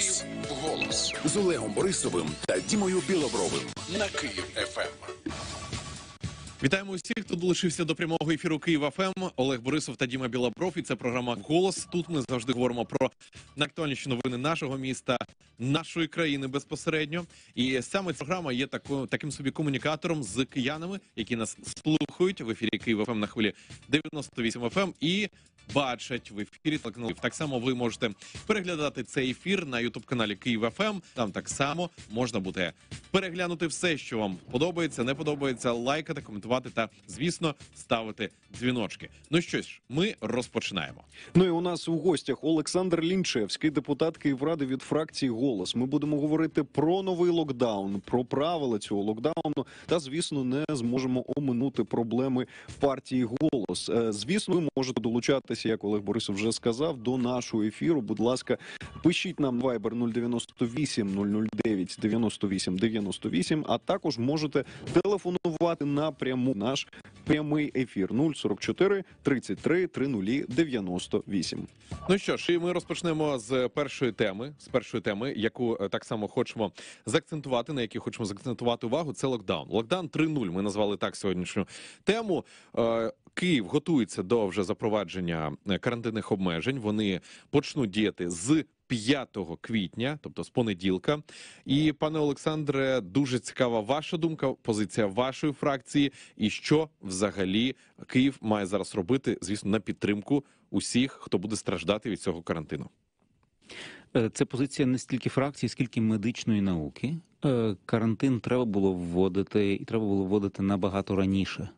Голос Голос з Олегом Борисовим та Дімою Білобровим на Київ ФМ. Ем. Вітаємо усіх, хто долучився до прямого ефіру Києва ФМ. Ем». Олег Борисов та Діма Білобров. І це програма Голос. Тут ми завжди говоримо про актуальніші новини нашого міста, нашої країни безпосередньо. І саме ця програма є тако, таким собі комунікатором з киянами, які нас слухають в ефірі Києва ФМ ем» на хвилі 98 ФМ і бачать в ефірі телеканалів. Так само ви можете переглядати цей ефір на ютуб-каналі Київ ФМ. Ем. Там так само можна буде переглянути все, що вам подобається, не подобається, лайкати, коментувати та, звісно, ставити дзвіночки. Ну що ж, ми розпочинаємо. Ну і у нас у гостях Олександр Лінчевський, депутат Київради від фракції Голос. Ми будемо говорити про новий локдаун, про правила цього локдауну. Та звісно, не зможемо оминути проблеми партії голос. Е, звісно, ви можете долучати звертайтеся, як Олег Борисов вже сказав, до нашого ефіру. Будь ласка, пишіть нам Viber 098 009 98 98, а також можете телефонувати напряму наш прямий ефір 044 33 30 98. Ну що ж, і ми розпочнемо з першої теми, з першої теми, яку е, так само хочемо заакцентувати, на якій хочемо закцентувати увагу. Це локдаун. Локдаун 3.0, Ми назвали так сьогоднішню тему. Е, Київ готується до вже запровадження е, карантинних обмежень. Вони почнуть діяти з 5 квітня, тобто з понеділка. І пане Олександре, дуже цікава ваша думка, позиція вашої фракції, і що взагалі Київ має зараз робити, звісно, на підтримку усіх, хто буде страждати від цього карантину. Е, це позиція не стільки фракції, скільки медичної науки. Е, карантин треба було вводити, і треба було вводити набагато раніше.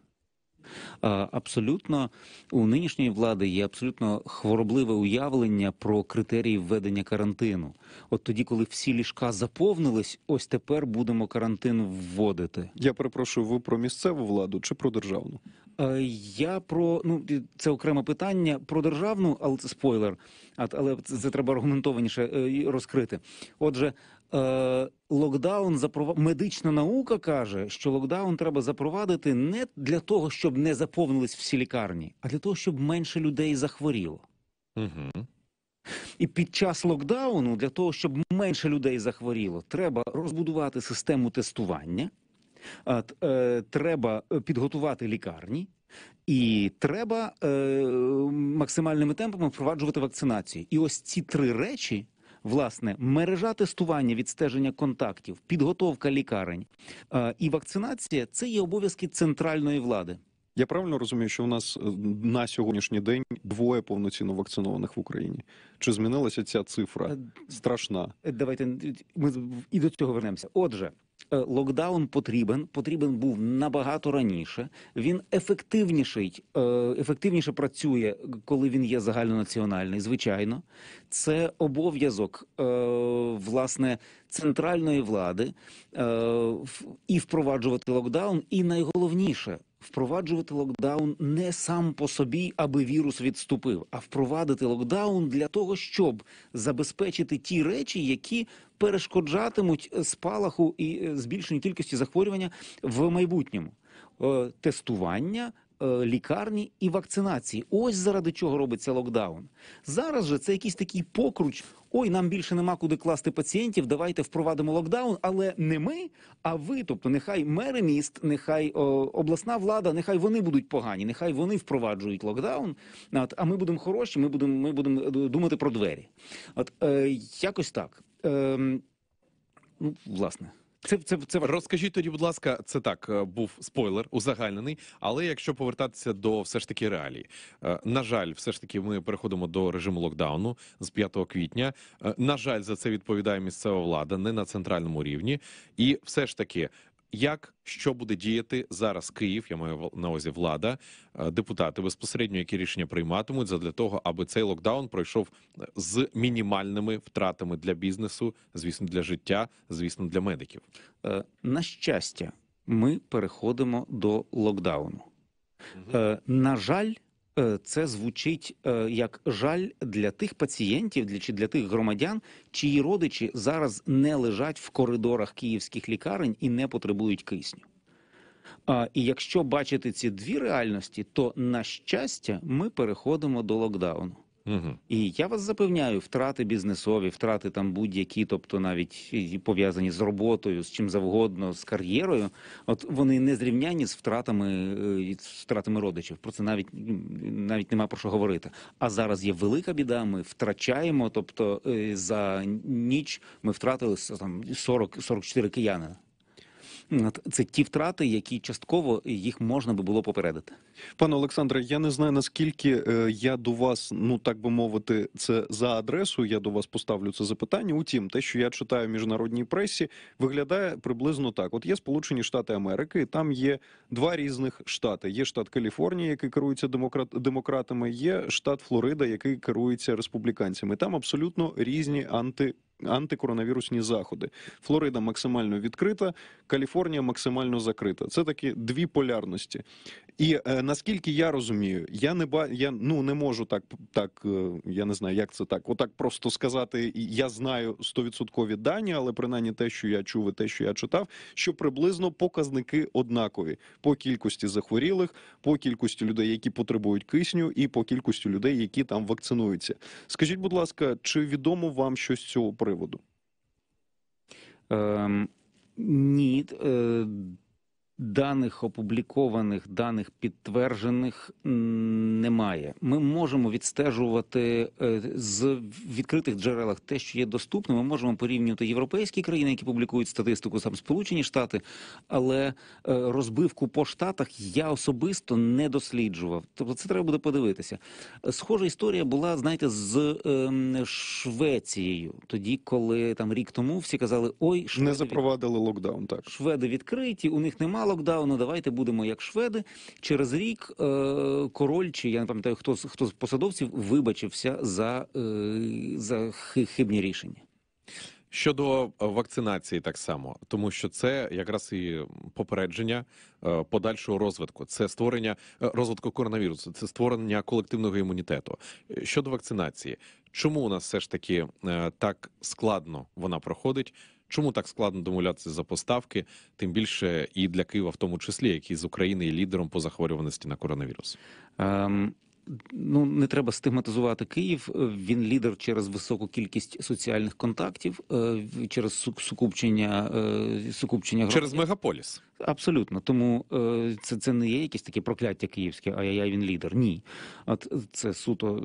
Абсолютно у нинішньої влади є абсолютно хворобливе уявлення про критерії введення карантину. От тоді, коли всі ліжка заповнились, ось тепер будемо карантин вводити. Я перепрошую, ви про місцеву владу чи про державну? Я про ну це окреме питання про державну, але це спойлер, але це треба аргументованіше е, розкрити. Отже, Е, локдаун запров... медична наука каже, що локдаун треба запровадити не для того, щоб не заповнились всі лікарні, а для того, щоб менше людей захворіло. Угу. І під час локдауну, для того, щоб менше людей захворіло, треба розбудувати систему тестування, е, треба е, підготувати лікарні, і треба максимальними темпами впроваджувати вакцинацію. І ось ці три речі. Власне, мережа тестування, відстеження контактів, підготовка лікарень е, і вакцинація це є обов'язки центральної влади. Я правильно розумію, що у нас е, на сьогоднішній день двоє повноцінно вакцинованих в Україні. Чи змінилася ця цифра? Е, Страшна. Давайте ми і до цього вернемося. Отже. Е, локдаун потрібен, потрібен був набагато раніше. Він ефективніший, е, ефективніше працює, коли він є загальнонаціональний. Звичайно, це обов'язок е, власне центральної влади і впроваджувати локдаун. І найголовніше впроваджувати локдаун не сам по собі, аби вірус відступив, а впровадити локдаун для того, щоб забезпечити ті речі, які перешкоджатимуть спалаху і е, збільшенню кількості захворювання в майбутньому. Е, тестування Е, лікарні і вакцинації. Ось заради чого робиться локдаун. Зараз же це якийсь такий покруч. Ой, нам більше нема куди класти пацієнтів. Давайте впровадимо локдаун, але не ми, а ви. Тобто, нехай мери міст, нехай о, обласна влада, нехай вони будуть погані, нехай вони впроваджують локдаун. От, а ми будемо хороші. Ми будемо ми будемо е, думати про двері. От е, якось так. Е, ну, власне. Це це це розкажіть тоді, будь ласка, це так е, був спойлер узагальнений. Але якщо повертатися до все ж таки реалії, е, на жаль, все ж таки, ми переходимо до режиму локдауну з 5 квітня. Е, на жаль, за це відповідає місцева влада, не на центральному рівні, і все ж таки як що буде діяти зараз Київ, я маю на увазі влада, е, депутати безпосередньо, які рішення прийматимуть задля того, аби цей локдаун пройшов е, з мінімальними втратами для бізнесу, звісно, для життя, звісно, для медиків. Е, на щастя, ми переходимо до локдауну. Угу. На жаль, Е, це звучить е, як жаль для тих пацієнтів, для чи для тих громадян, чиї родичі зараз не лежать в коридорах київських лікарень і не потребують кисню. І якщо бачити ці дві реальності, то на щастя ми переходимо до локдауну. Угу. І я вас запевняю, втрати бізнесові, втрати там будь-які, тобто навіть пов'язані з роботою, з чим завгодно, з кар'єрою, от вони не зрівняні з втратами е, з втратами родичів. Про це навіть навіть нема про що говорити. А зараз є велика біда. Ми втрачаємо, тобто е, за ніч ми втратили там 40-44 киянина це ті втрати, які частково їх можна би було попередити. Пане Олександре, я не знаю наскільки е, я до вас, ну так би мовити, це за адресу. Я до вас поставлю це запитання. Утім, те, що я читаю в міжнародній пресі, виглядає приблизно так: от є Сполучені Штати Америки, і там є два різних штати: є штат Каліфорнія, який керується демократ... демократами, є штат Флорида, який керується республіканцями. Там абсолютно різні анти антикоронавірусні заходи. Флорида максимально відкрита, Каліфорнія максимально закрита. Це такі дві полярності. І е, наскільки я розумію, я не ба я ну не можу так, так е, я не знаю, як це так. Отак просто сказати. Я знаю стовідсоткові дані, але принаймні те, що я чув, і те, що я читав, що приблизно показники однакові по кількості захворілих, по кількості людей, які потребують кисню, і по кількості людей, які там вакцинуються. Скажіть, будь ласка, чи відомо вам щось з цього приводу? Ем, Ні, е, даних опублікованих, даних підтверджених немає. Ми можемо відстежувати е, з відкритих джерелах те, що є доступне. Ми можемо порівнювати європейські країни, які публікують статистику, сам Сполучені Штати, але е, розбивку по штатах я особисто не досліджував. Тобто, це треба буде подивитися. Схожа історія була, знаєте, з ем, Швецією, тоді, коли там рік тому всі казали, ой, шведи... не запровадили локдаун. Так шведи відкриті, у них немало локдауну, давайте будемо як шведи. Через рік е, король чи я не пам'ятаю, хто хто з посадовців вибачився за, е, за хибні рішення. Щодо е, вакцинації, так само тому, що це якраз і попередження подальшого розвитку, це створення розвитку коронавірусу, це створення колективного імунітету. Щодо вакцинації, чому у нас все ж таки так складно вона проходить? Чому так складно домовлятися за поставки, тим більше і для Києва, в тому числі, який з України є лідером по захворюваності на коронавірус? Ем... Ну, не треба стигматизувати Київ. Він лідер через високу кількість соціальних контактів, е, через сукупчення е, сукупчення через мегаполіс. Абсолютно, тому е, це це не є якесь таке прокляття київське, а я він лідер. Ні, от е, це суто.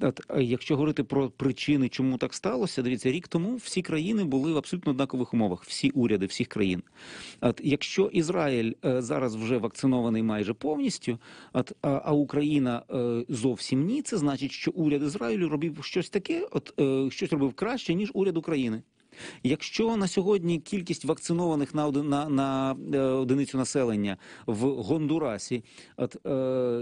Е, от, якщо говорити про причини, чому так сталося, дивіться, рік тому всі країни були в абсолютно однакових умовах, всі уряди всіх країн. От якщо Ізраїль зараз вже вакцинований майже повністю, от, а Україна зовсім ні, це значить, що уряд Ізраїлю робив щось таке, от щось робив краще ніж уряд України. Якщо на сьогодні кількість вакцинованих на на, на е, одиницю населення в Гондурасі, от е,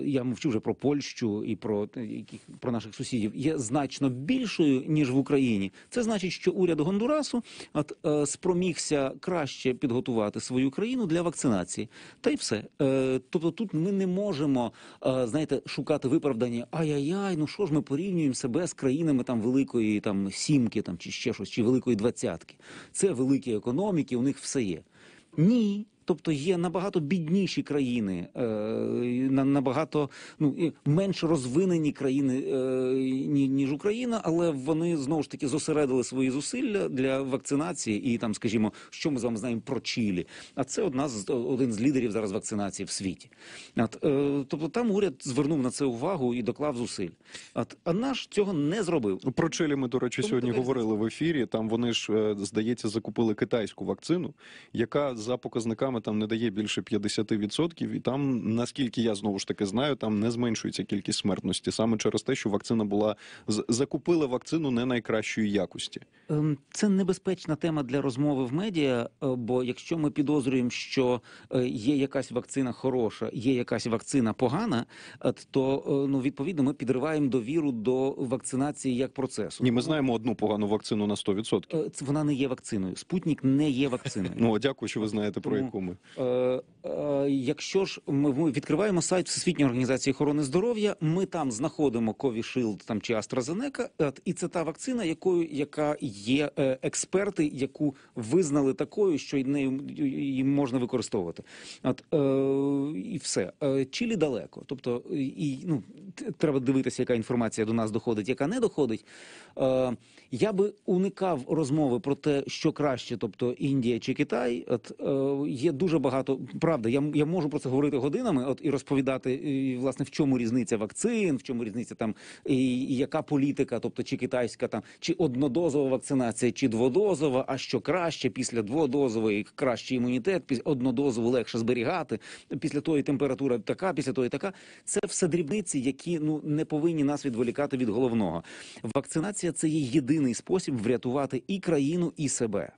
я мовчу вже про Польщу і про е, яких про наших сусідів, є значно більшою ніж в Україні. Це значить, що уряд Гондурасу от е, спромігся краще підготувати свою країну для вакцинації, та й все. Е, тобто, тут ми не можемо е, знаєте, шукати виправдання ай-яй-яй, ну що ж ми порівнюємо себе з країнами там великої там сімки, там чи ще щось, чи великої двадцять двадцятки. Це великі економіки, у них все є. Ні, Тобто є набагато бідніші країни, е, набагато ну менш розвинені країни е, ніж Україна, але вони знову ж таки зосередили свої зусилля для вакцинації. І там, скажімо, що ми з вами знаємо про Чилі. А це одна з один з лідерів зараз вакцинації в світі. От, е, Тобто там уряд звернув на це увагу і доклав зусиль. От, а наш цього не зробив. Ну, про Чилі ми до речі Тому сьогодні говорили в ефірі. Там вони ж здається закупили китайську вакцину, яка за показниками програма там не дає більше 50%, і там, наскільки я знову ж таки знаю, там не зменшується кількість смертності саме через те, що вакцина була закупили вакцину не найкращої якості. Ем, це небезпечна тема для розмови в медіа. Е, бо якщо ми підозрюємо, що е, є якась вакцина хороша, є якась вакцина погана, е, то ну відповідно ми підриваємо довіру до вакцинації як процесу. Ні, ми знаємо одну погану вакцину на 100%. Вона не є вакциною. Спутник не є вакциною. Ну дякую, що ви знаєте про яку симптоми? Е, е, Якщо ж ми, ми відкриваємо сайт Всесвітньої організації охорони здоров'я, ми там знаходимо Ковішилд там чи AstraZeneca, і це та вакцина, якою яка є е, експерти, яку визнали такою, що нею її можна використовувати. От е, і все е, Чилі далеко, тобто і ну треба дивитися, яка інформація до нас доходить, яка не доходить. Е, я би уникав розмови про те, що краще, тобто Індія чи Китай, от е, є дуже багато. Правда, я я можу про це говорити годинами, от і розповідати і, власне в чому різниця вакцин, в чому різниця там і, і яка політика, тобто чи китайська там, чи однодозова вакцинація, чи дводозова, а що краще після дводозової краще імунітет, після однодозову легше зберігати. Після тої температура така, після тої така. Це все дрібниці, які ну не повинні нас відволікати від головного. Вакцинація це є єдиний спосіб врятувати і країну, і себе.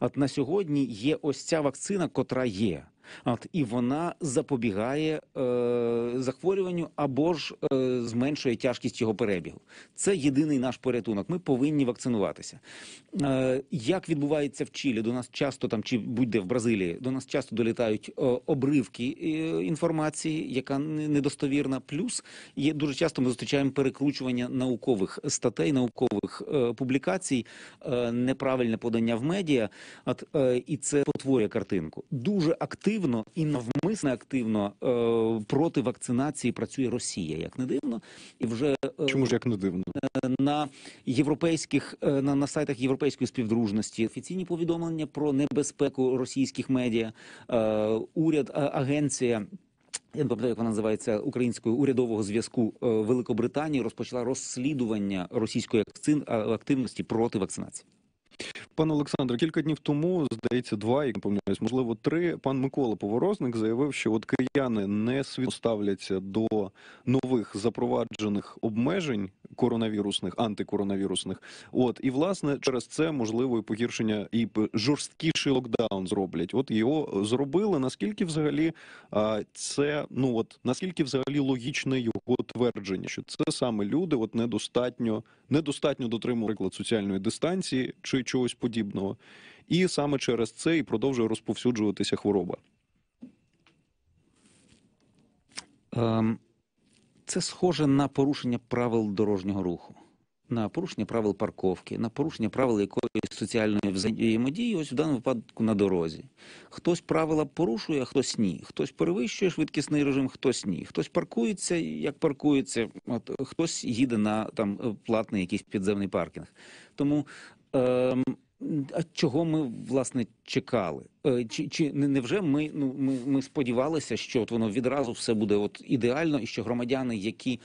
От на сьогодні є ось ця вакцина, котра є. От і вона запобігає е, захворюванню або ж е, зменшує тяжкість його перебігу. Це єдиний наш порятунок. Ми повинні вакцинуватися. Е, Як відбувається в Чилі, до нас часто там чи будь-де в Бразилії, до нас часто долітають е, обривки е, інформації, яка недостовірна. Плюс є дуже часто ми зустрічаємо перекручування наукових статей, наукових е, публікацій, е, неправильне подання в медіа. От е, і це потворює картинку. Дуже активно активно і навмисне активно е, проти вакцинації працює Росія, як не дивно, і вже е, чому ж як не дивно е, на європейських е, на, на сайтах європейської співдружності офіційні повідомлення про небезпеку російських медіа, е, уряд е, агенція. Я не пам'ятаю, як вона називається українською урядового зв'язку е, Великобританії розпочала розслідування російської е, активності проти вакцинації. Пане Олександре, кілька днів тому здається, два як помиляюсь, можливо, три. Пан Микола Поворозник заявив, що от кияни не свідомо ставляться до нових запроваджених обмежень коронавірусних антикоронавірусних. От і власне через це можливо і погіршення і жорсткіший локдаун зроблять. От його зробили. Наскільки взагалі це ну от наскільки взагалі логічне його твердження, що це саме люди, от недостатньо недостатньо дотримували, приклад соціальної дистанції чи чогось подібного. І саме через це і продовжує розповсюджуватися хвороба. Ем, це схоже на порушення правил дорожнього руху, на порушення правил парковки, на порушення правил якоїсь соціальної взаємодії. Ось в даному випадку на дорозі. Хтось правила порушує, а хтось ні. Хтось перевищує швидкісний режим, хтось ні. Хтось паркується, як паркується, от хтось їде на там платний якийсь підземний паркінг. Тому Ем, а чого ми власне чекали? Е, чи чи невже ми ну ми, ми сподівалися, що от воно відразу все буде от ідеально, і що громадяни, які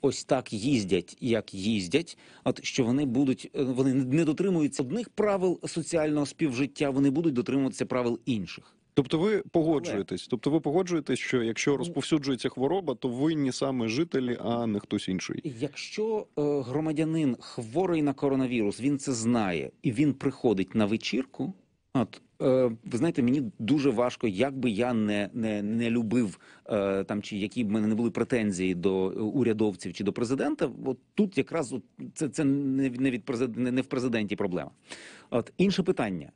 ось так їздять, як їздять, от що вони будуть, е, вони не дотримуються одних правил соціального співжиття, вони будуть дотримуватися правил інших? Тобто, ви погоджуєтесь? Тобто, ви погоджуєтесь, що якщо розповсюджується хвороба, то винні саме жителі, а не хтось інший. Якщо е, громадянин хворий на коронавірус, він це знає і він приходить на вечірку. От е, ви знаєте, мені дуже важко, як би я не не, не любив е, там, чи які б мене не були претензії до урядовців чи до президента. От тут якраз от, це це не не від не, не в президенті проблема. От інше питання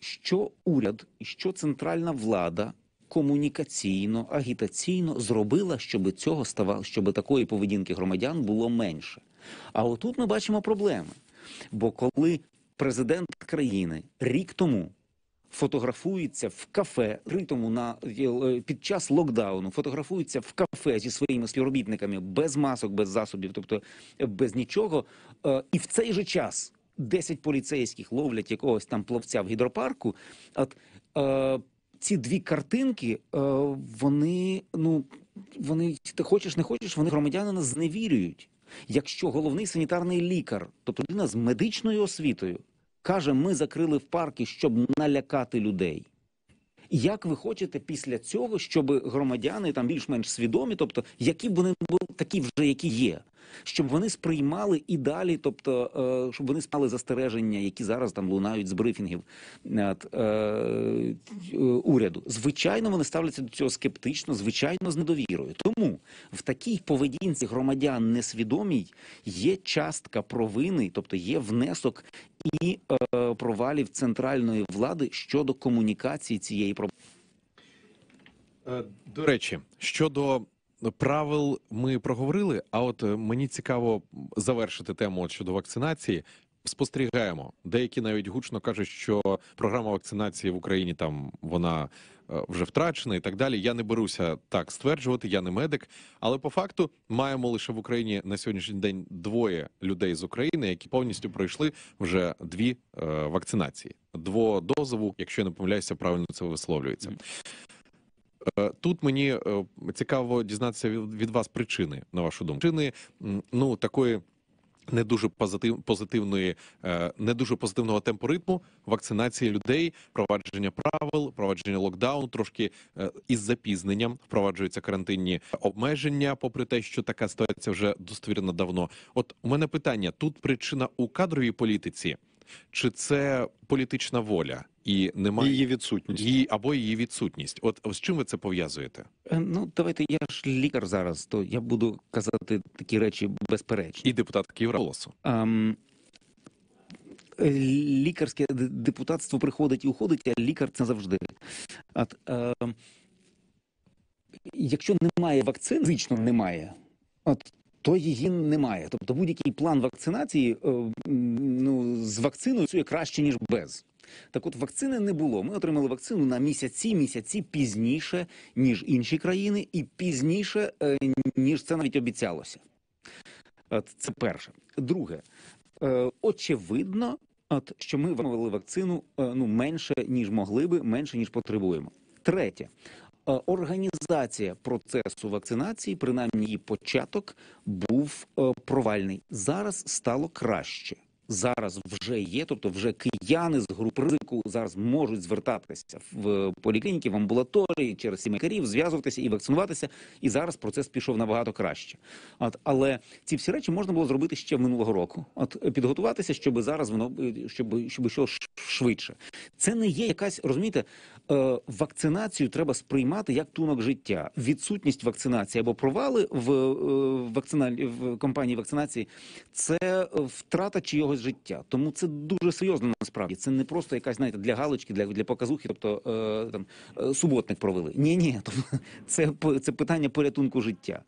що уряд і що центральна влада комунікаційно, агітаційно зробила, щоб цього ставало, щоб такої поведінки громадян було менше. А отут ми бачимо проблеми. Бо коли президент країни рік тому фотографується в кафе, ритому на е, е, під час локдауну, фотографується в кафе зі своїми співробітниками без масок, без засобів, тобто е, без нічого, і в цей же час. 10 поліцейських ловлять якогось там пловця в гідропарку. От е, ці дві картинки, е, вони ну вони ти хочеш, не хочеш, вони громадянина зневірюють. Якщо головний санітарний лікар, тобто людина з медичною освітою, каже: ми закрили в парки, щоб налякати людей. Як ви хочете після цього, щоб громадяни там більш-менш свідомі, тобто які б вони були такі вже, які є, щоб вони сприймали і далі, тобто е, щоб вони спали застереження, які зараз там лунають з брифінгів е, е, уряду. Звичайно, вони ставляться до цього скептично, звичайно, з недовірою. Тому в такій поведінці громадян несвідомій є частка провини, тобто є внесок і провалів центральної влади щодо комунікації цієї проблеми. До речі, щодо правил ми проговорили. А от е, мені цікаво завершити тему щодо вакцинації. Спостерігаємо, деякі навіть гучно кажуть, що програма вакцинації в Україні там вона е, вже втрачена і так далі. Я не беруся так стверджувати, я не медик. Але по факту маємо лише в Україні на сьогоднішній день двоє людей з України, які повністю пройшли вже дві е, вакцинації. Дводозову, якщо я не помиляюся, правильно це висловлюється. Е, тут мені е, цікаво дізнатися від вас причини на вашу думку. Причини ну такої не дуже позитив, позитивної, е, не дуже позитивного темпу ритму вакцинації людей, провадження правил, провадження локдауну, трошки із запізненням впроваджуються карантинні обмеження, попри те, що така ситуація вже достовірена давно. От у мене питання: тут причина у кадровій політиці чи це політична воля і немає її відсутність її або її відсутність? От з чим ви це пов'язуєте? Е, ну давайте я ж лікар зараз, то я буду казати такі речі безперечно. І депутат Київраголосу. Ем, е, лікарське депутатство приходить і уходить, а лікар це завжди. От, е, Якщо немає вакцин, фізично немає. От то її немає. Тобто, будь-який план вакцинації е, ну з вакциною працює краще ніж без. Так, от вакцини не було. Ми отримали вакцину на місяці, місяці пізніше ніж інші країни, і пізніше е, ніж це навіть обіцялося. Е, це перше. Друге, очевидно, от що ми вимовили вакцину ну менше ніж могли би, менше ніж потребуємо. Третє, Е, організація процесу вакцинації, принаймні її початок, був е, провальний. Зараз стало краще зараз вже є, тобто вже кияни з груп ризику зараз можуть звертатися в е, поліклініки, в амбулаторії через сімейкарів, зв'язуватися і вакцинуватися. І зараз процес пішов набагато краще. От але ці всі речі можна було зробити ще минулого року. От підготуватися, щоб зараз воно е, щоб щоб йшло швидше. Це не є якась розумієте, е, вакцинацію треба сприймати як тунок життя. Відсутність вакцинації або провали в вакцина в кампанії вакцинації це втрата чи його життя. Тому це дуже серйозно насправді. Це не просто якась знаєте, для галочки, для для показухи, тобто е, там е, суботник провели. Ні, ні, тобто це це питання порятунку життя.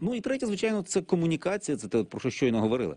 Ну і третє, звичайно, це комунікація, це те, про що щойно говорили.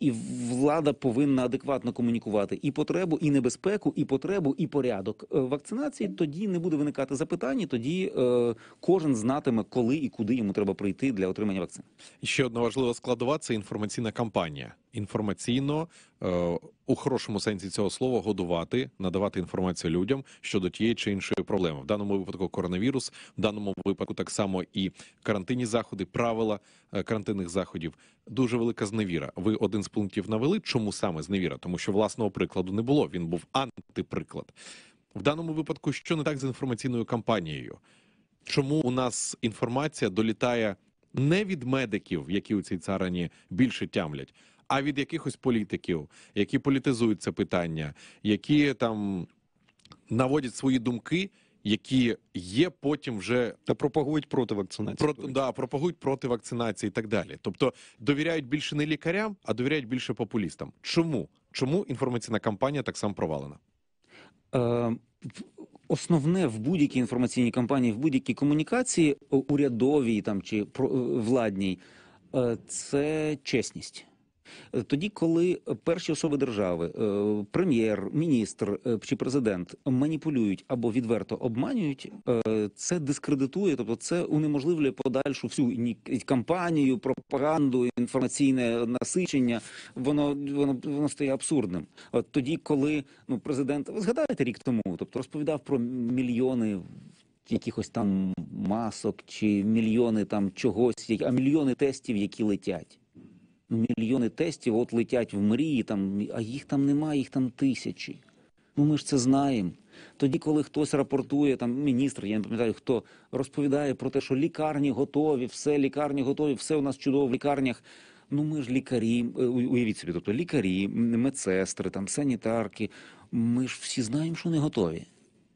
І влада повинна адекватно комунікувати і потребу, і небезпеку, і потребу, і порядок е, вакцинації. Тоді не буде виникати запитання, тоді е, кожен знатиме, коли і куди йому треба прийти для отримання вакцини. Ще одна важлива складова це інформаційна кампанія інформаційно е, у хорошому сенсі цього слова годувати, надавати інформацію людям щодо тієї чи іншої проблеми. В даному випадку коронавірус, в даному випадку так само і карантинні заходи, правила е, карантинних заходів. Дуже велика зневіра. Ви один з пунктів навели. Чому саме зневіра? Тому що власного прикладу не було. Він був антиприклад. В даному випадку, що не так з інформаційною кампанією? Чому у нас інформація долітає не від медиків, які у цій царині більше тямлять, а від якихось політиків, які політизують це питання, які там наводять свої думки. Які є потім вже та пропагують проти вакцинації, Про, да, пропагують проти вакцинації і так далі. Тобто довіряють більше не лікарям, а довіряють більше популістам. Чому Чому інформаційна кампанія так само провалена? Е, Основне в будь-якій інформаційній кампанії, в будь-якій комунікації е, урядовій там чи е, владній, е, це чесність. Е, тоді, коли е, перші особи держави, е, прем'єр, міністр чи президент маніпулюють або відверто обманюють, це дискредитує, тобто це унеможливлює подальшу всю кампанію, пропаганду, інформаційне насичення. Воно воно воно стає абсурдним. От тоді, коли ну президент, ви згадаєте рік тому, тобто розповідав про мільйони. Якихось там масок чи мільйони там чогось, а мільйони тестів, які летять мільйони тестів от летять в мрії, там, а їх там немає, їх там тисячі. Ну ми ж це знаємо. Тоді, коли хтось рапортує, там міністр, я не пам'ятаю, хто розповідає про те, що лікарні готові, все, лікарні готові, все у нас чудово в лікарнях. Ну ми ж лікарі, е, уявіть собі, тобто лікарі, медсестри, там санітарки. Ми ж всі знаємо, що не готові.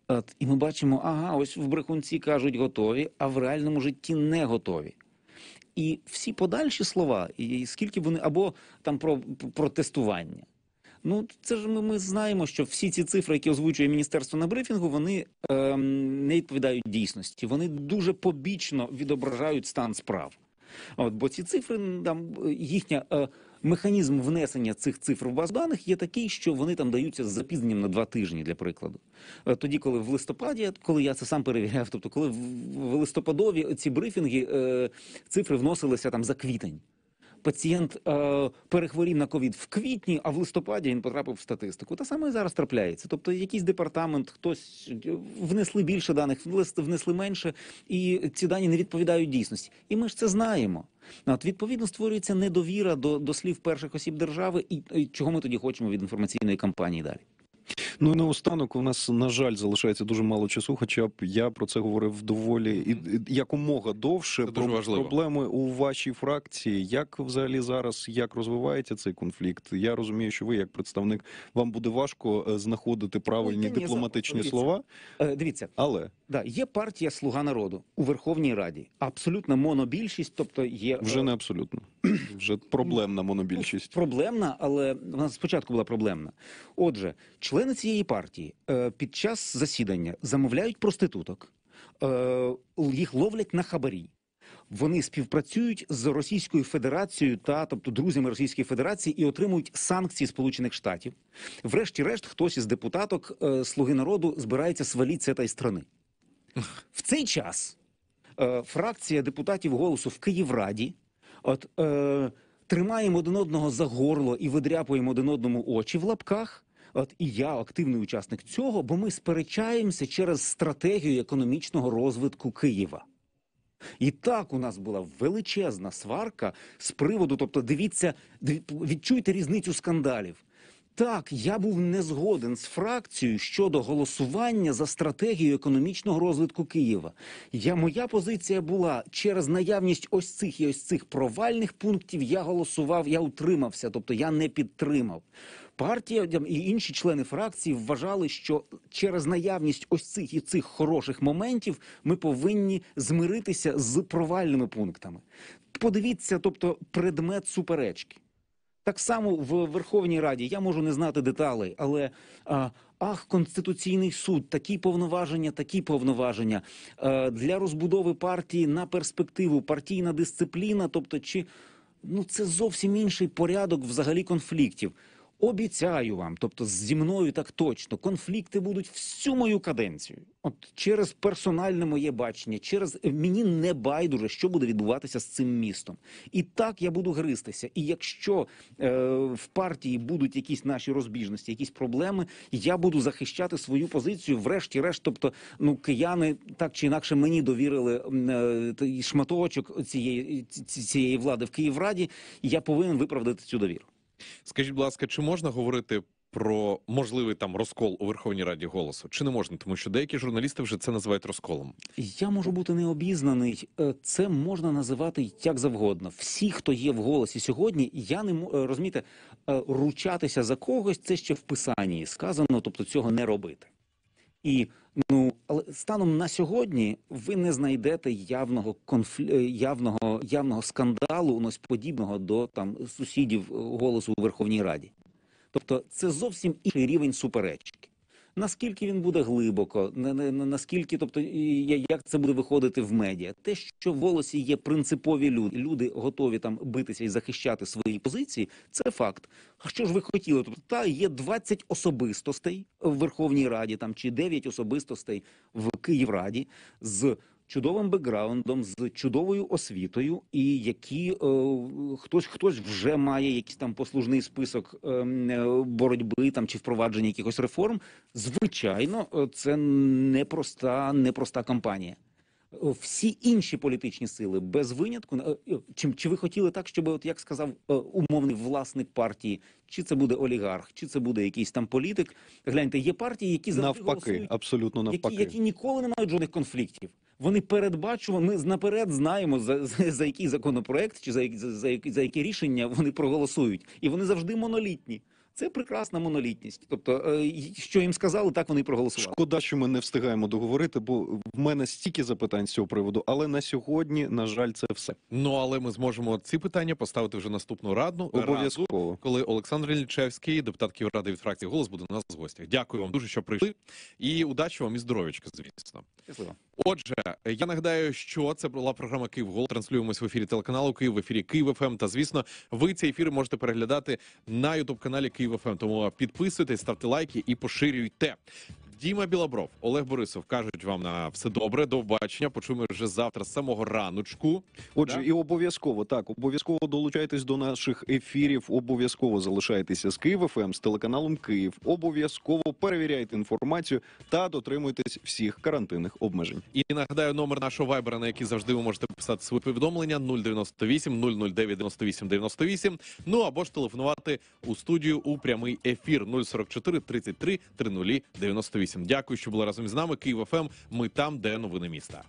От, І ми бачимо, ага, ось в брехунці кажуть готові, а в реальному житті не готові. І всі подальші слова, і скільки вони або там про, про тестування. Ну, це ж ми, ми знаємо, що всі ці цифри, які озвучує міністерство на брифінгу, вони е, не відповідають дійсності. Вони дуже побічно відображають стан справ. От бо ці цифри там їхня. Е, Механізм внесення цих цифр в базу даних є такий, що вони там даються з запізненням на два тижні для прикладу. Е, тоді, коли в листопаді, коли я це сам перевіряв, тобто коли в листопадові ці брифінги е, цифри вносилися там за квітень пацієнт е, перехворів на ковід в квітні, а в листопаді він потрапив в статистику. Та саме і зараз трапляється. Тобто, якийсь департамент, хтось е, внесли більше даних, внесли менше, і ці дані не відповідають дійсності. І ми ж це знаємо. От, відповідно створюється недовіра до, до слів перших осіб держави, і, і чого ми тоді хочемо від інформаційної кампанії далі. Ну і останок у нас на жаль залишається дуже мало часу. Хоча б я про це говорив доволі і, якомога довше це про дуже проблеми у вашій фракції. Як взагалі зараз як розвивається цей конфлікт? Я розумію, що ви як представник вам буде важко е, знаходити правильні ні, дипломатичні слова. Е, дивіться, але да є партія Слуга народу у Верховній Раді. абсолютна монобільшість, тобто є е, вже не абсолютно вже проблемна монобільшість. Проблемна, але вона спочатку була проблемна. Отже, члени цієї цієї партії е, під час засідання замовляють проституток, е, їх ловлять на хабарі. Вони співпрацюють з Російською Федерацією та тобто друзями Російської Федерації і отримують санкції Сполучених Штатів. Врешті-решт, хтось із депутаток е, Слуги народу збирається свалити та й страни. В цей час фракція депутатів голосу в Київраді от, е, тримаємо один одного за горло і видряпуємо один одному очі в лапках. От і я активний учасник цього, бо ми сперечаємося через стратегію економічного розвитку Києва. І так у нас була величезна сварка з приводу, тобто, дивіться, відчуйте різницю скандалів. Так, я був не згоден з фракцією щодо голосування за стратегію економічного розвитку Києва. Я моя позиція була через наявність ось цих і ось цих провальних пунктів. Я голосував, я утримався, тобто я не підтримав. Партія і інші члени фракції вважали, що через наявність ось цих і цих хороших моментів ми повинні змиритися з провальними пунктами. Подивіться, тобто, предмет суперечки. Так само в Верховній Раді я можу не знати деталей, але а, ах, конституційний суд, такі повноваження, такі повноваження а, для розбудови партії на перспективу, партійна дисципліна, тобто чи ну це зовсім інший порядок взагалі конфліктів. Обіцяю вам, тобто зі мною так точно, конфлікти будуть всю мою каденцію. От через персональне моє бачення, через мені не байдуже, що буде відбуватися з цим містом. І так я буду гристися. І якщо е, в партії будуть якісь наші розбіжності, якісь проблеми, я буду захищати свою позицію, врешті-решт. Тобто, ну кияни так чи інакше мені довірили е, шматочок цієї цієї влади в Київраді. Я повинен виправдати цю довіру. Скажіть, будь ласка, чи можна говорити про можливий там розкол у Верховній Раді голосу? Чи не можна, тому що деякі журналісти вже це називають розколом? Я можу бути необізнаний. Е, це можна називати як завгодно. Всі, хто є в голосі сьогодні, я не е, розумієте, е, ручатися за когось. Це ще в писанні сказано, тобто цього не робити. І Ну але станом на сьогодні ви не знайдете явного конфлі... Е, явного, явного скандалу, ну, ось подібного до там сусідів е, голосу у Верховній Раді. Тобто, це зовсім інший рівень суперечки. Наскільки він буде глибоко, наскільки, тобто, як це буде виходити в медіа? Те, що в волосі є принципові люди, люди готові там битися і захищати свої позиції, це факт. А що ж ви хотіли? Тобто, та є 20 особистостей в Верховній Раді, там чи 9 особистостей в Київраді з чудовим бекграундом, з чудовою освітою, і які е, хтось хтось вже має якийсь там послужний список ем, е, боротьби там чи впровадження якихось реформ. Звичайно, е, це непроста, непроста кампанія. Всі інші політичні сили без винятку е, е, чим чи ви хотіли так, щоб, от як сказав умовний власник партії, чи це буде олігарх, чи це буде якийсь там політик? Гляньте, є партії, які завжди навпаки, голосують, абсолютно навпаки, які, які ніколи не мають жодних конфліктів вони передбачували. Ми наперед знаємо за за, за який законопроект чи за за, за, за які рішення вони проголосують, і вони завжди монолітні. Це прекрасна монолітність. Тобто, е, що їм сказали, так вони і проголосували. Шкода, що ми не встигаємо договорити, бо в мене стільки запитань з цього приводу. Але на сьогодні, на жаль, це все. Ну але ми зможемо ці питання поставити вже наступну раду обов'язково, коли Олександр Лічевський, депутат Київради від фракції голос буде у нас з гостях. Дякую вам дуже, що прийшли, і удачі вам і здоров'ячка. Звісно, Щасливо. Отже, я нагадаю, що це була програма Київ Гол. Транслюємось в ефірі телеканалу Київ в ефірі Київ ФМ. Та звісно, ви цей ефір можете переглядати на Ютуб каналі Київ ФМ. Тому підписуйтесь, ставте лайки і поширюйте. Діма Білобров, Олег Борисов кажуть вам на все добре. До побачення. Почуємо вже завтра з самого раночку. Отже, да? і обов'язково так обов'язково долучайтесь до наших ефірів. Обов'язково залишайтеся з Києва ФМ, ем, з телеканалом Київ. Обов'язково перевіряйте інформацію та дотримуйтесь всіх карантинних обмежень. І нагадаю номер нашого вайбера, на який завжди ви можете писати свої повідомлення 098 009 98 98. Ну або ж телефонувати у студію у прямий ефір 044 33 30 98. 8. Дякую, що були разом з нами. Київ ФМ. Ем. Ми там, де новини міста.